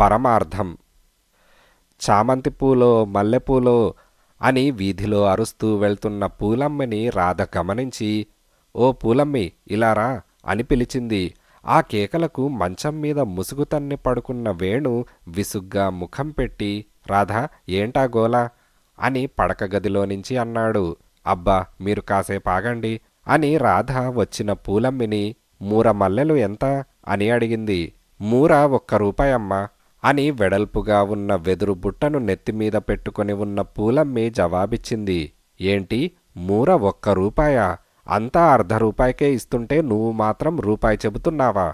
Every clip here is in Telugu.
పరమార్థం చామంతి పూలో మల్లెపూలో అని వీధిలో అరుస్తూ వెళ్తున్న పూలమ్మని రాధ గమనించి ఓ పూలమ్మి ఇలారా అని పిలిచింది ఆ కేకలకు మంచం మీద ముసుగు తన్ని పడుకున్న వేణు విసుగ్గా ముఖం పెట్టి రాధా ఏంటా గోలా అని పడక గదిలో నుంచి అన్నాడు అబ్బా మీరు కాసేపు ఆగండి అని రాధ వచ్చిన పూలమ్మిని మూర మల్లెలు ఎంత అని అడిగింది మూర ఒక్క రూపాయమ్మా అని వెడల్పుగా ఉన్న వెదురు బుట్టను నెత్తిమీద పెట్టుకుని ఉన్న పూలమ్మి జవాబిచ్చింది ఏంటి మూర ఒక్క రూపాయా అంతా అర్ధ రూపాయికే ఇస్తుంటే నువ్వు మాత్రం రూపాయి చెబుతున్నావా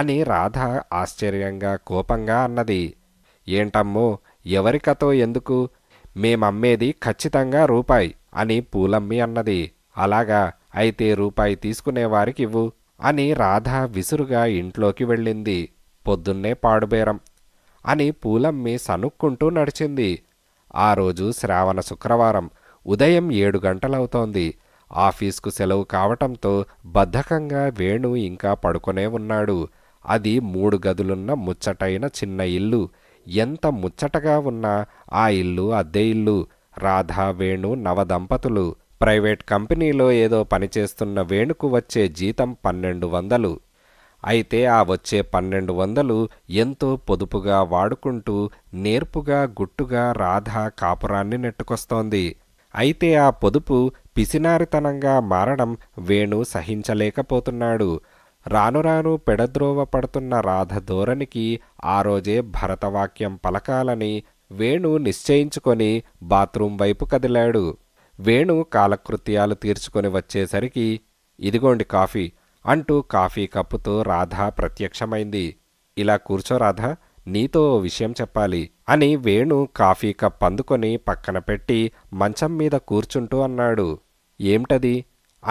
అని రాధ ఆశ్చర్యంగా కోపంగా అన్నది ఏంటమ్మో ఎవరికతో ఎందుకు మేమమ్మేది ఖచ్చితంగా రూపాయి అని పూలమ్మి అన్నది అలాగా అయితే రూపాయి తీసుకునేవారికివ్వు అని రాధ విసురుగా ఇంట్లోకి వెళ్ళింది పొద్దున్నే పాడుబేరం అని పూలమ్మి సనుక్కుంటూ నడిచింది ఆ రోజు శ్రావణ శుక్రవారం ఉదయం ఏడు గంటలవుతోంది ఆఫీస్కు సెలవు కావటంతో బద్ధకంగా వేణు ఇంకా పడుకునే ఉన్నాడు అది మూడు గదులున్న ముచ్చటైన చిన్న ఇల్లు ఎంత ముచ్చటగా ఉన్నా ఆ ఇల్లు అద్దె ఇల్లు రాధా వేణు నవదంపతులు ప్రైవేట్ కంపెనీలో ఏదో పనిచేస్తున్న వేణుకు వచ్చే జీతం పన్నెండు వందలు అయితే ఆ వచ్చే పన్నెండు వందలు ఎంతో పొదుపుగా వాడుకుంటూ నేర్పుగా గుట్టుగా రాధ కాపురాన్ని నెట్టుకొస్తోంది అయితే ఆ పొదుపు పిసినారితనంగా మారడం వేణు సహించలేకపోతున్నాడు రాను రాను పెడద్రోవ పడుతున్న రాధ ధోరణికి ఆ రోజే భరతవాక్యం పలకాలని వేణు నిశ్చయించుకొని బాత్రూం వైపు కదిలాడు వేణు కాలకృత్యాలు తీర్చుకొని వచ్చేసరికి ఇదిగోండి కాఫీ అంటూ కాఫీ కప్పుతో రాధ ప్రత్యక్షమైంది ఇలా కూర్చో రాధ నీతో విషయం చెప్పాలి అని వేణు కాఫీ కప్ అందుకొని పక్కన పెట్టి మంచం మీద కూర్చుంటూ అన్నాడు ఏమిటది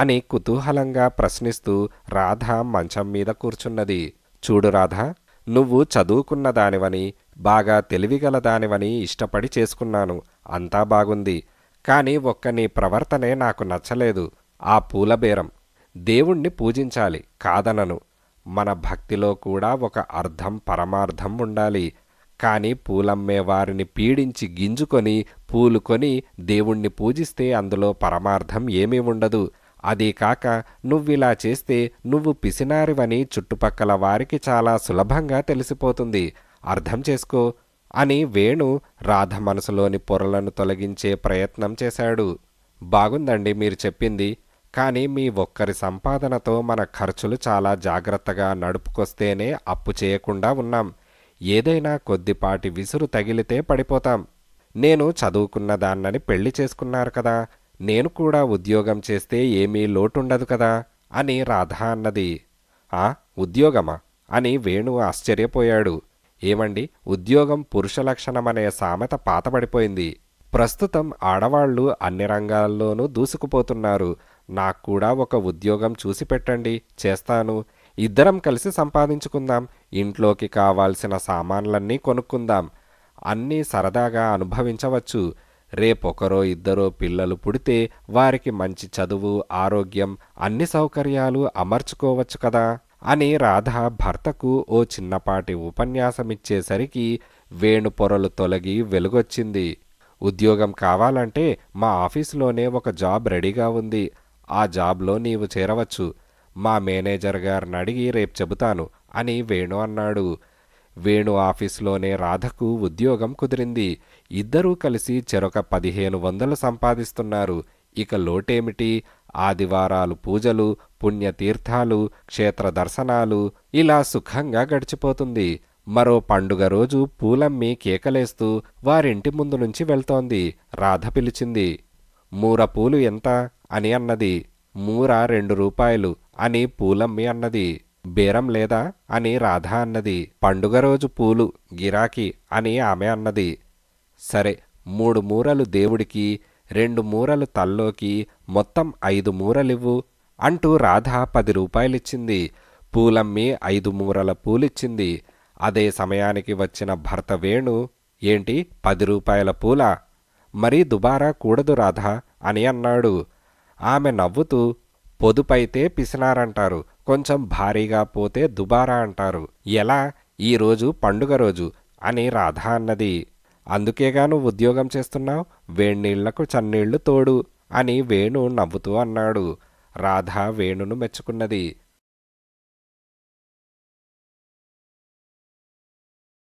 అని కుతూహలంగా ప్రశ్నిస్తూ రాధ మంచం మీద కూర్చున్నది చూడు రాధ నువ్వు చదువుకున్న దానివని బాగా తెలివిగల దానివని ఇష్టపడి చేసుకున్నాను అంతా బాగుంది కానీ ఒక్క నీ ప్రవర్తనే నాకు నచ్చలేదు ఆ పూలబేరం దేవుణ్ణి పూజించాలి కాదనను మన భక్తిలో కూడా ఒక అర్థం పరమార్థం ఉండాలి కానీ పూలమ్మే వారిని పీడించి గింజుకొని పూలు కొని దేవుణ్ణి పూజిస్తే అందులో పరమార్థం ఏమీ ఉండదు అదే కాక నువ్విలా చేస్తే నువ్వు పిసినారివని చుట్టుపక్కల వారికి చాలా సులభంగా తెలిసిపోతుంది అర్థం చేసుకో అని వేణు రాధ మనసులోని పొరలను తొలగించే ప్రయత్నం చేశాడు బాగుందండి మీరు చెప్పింది కానీ మీ ఒక్కరి సంపాదనతో మన ఖర్చులు చాలా జాగ్రత్తగా నడుపుకొస్తేనే అప్పు చేయకుండా ఉన్నాం ఏదైనా కొద్దిపాటి విసురు తగిలితే పడిపోతాం నేను చదువుకున్న దాన్నని పెళ్లి చేసుకున్నారు కదా నేను కూడా ఉద్యోగం చేస్తే ఏమీ లోటుండదు కదా అని రాధ అన్నది ఆ ఉద్యోగమా అని వేణు ఆశ్చర్యపోయాడు ఏమండి ఉద్యోగం పురుష లక్షణమనే సామెత పాతబడిపోయింది ప్రస్తుతం ఆడవాళ్లు అన్ని రంగాల్లోనూ దూసుకుపోతున్నారు నాకు కూడా ఒక ఉద్యోగం చూసి పెట్టండి చేస్తాను ఇద్దరం కలిసి సంపాదించుకుందాం ఇంట్లోకి కావాల్సిన సామాన్లన్నీ కొనుక్కుందాం అన్నీ సరదాగా అనుభవించవచ్చు రేపొకరో ఇద్దరో పిల్లలు పుడితే వారికి మంచి చదువు ఆరోగ్యం అన్ని సౌకర్యాలు అమర్చుకోవచ్చు కదా అని రాధ భర్తకు ఓ చిన్నపాటి ఉపన్యాసమిచ్చేసరికి వేణు పొరలు తొలగి వెలుగొచ్చింది ఉద్యోగం కావాలంటే మా ఆఫీసులోనే ఒక జాబ్ రెడీగా ఉంది ఆ జాబ్లో నీవు చేరవచ్చు మా మేనేజర్ గారిని అడిగి రేపు చెబుతాను అని వేణు అన్నాడు వేణు ఆఫీసులోనే రాధకు ఉద్యోగం కుదిరింది ఇద్దరూ కలిసి చెరొక పదిహేను వందలు సంపాదిస్తున్నారు ఇక లోటేమిటి ఆదివారాలు పూజలు పుణ్యతీర్థాలు క్షేత్ర దర్శనాలు ఇలా సుఖంగా గడిచిపోతుంది మరో పండుగ రోజు పూలమ్మి కేకలేస్తూ వారింటి ముందు నుంచి వెళ్తోంది రాధ పిలిచింది మూర పూలు ఎంత అని అన్నది మూర రెండు రూపాయలు అని పూలమ్మి అన్నది బేరం లేదా అని రాధ అన్నది పండుగ రోజు పూలు గిరాకీ అని ఆమె అన్నది సరే మూడు మూరలు దేవుడికి రెండు మూరలు తల్లోకి మొత్తం ఐదు మూరలివ్వు అంటూ రాధ పది రూపాయలిచ్చింది పూలమ్మి ఐదు మూరల పూలిచ్చింది అదే సమయానికి వచ్చిన భర్త వేణు ఏంటి పది రూపాయల పూల మరీ దుబారా కూడదు రాధా అని అన్నాడు ఆమె నవ్వుతూ పొదుపైతే పిసినారంటారు కొంచెం భారీగా పోతే దుబారా అంటారు ఎలా ఈరోజు పండుగ రోజు అని రాధ అన్నది అందుకేగా నువ్వు ఉద్యోగం చేస్తున్నావు వేణీళ్లకు చన్నీళ్లు తోడు అని వేణు నవ్వుతూ అన్నాడు రాధ వేణును మెచ్చుకున్నది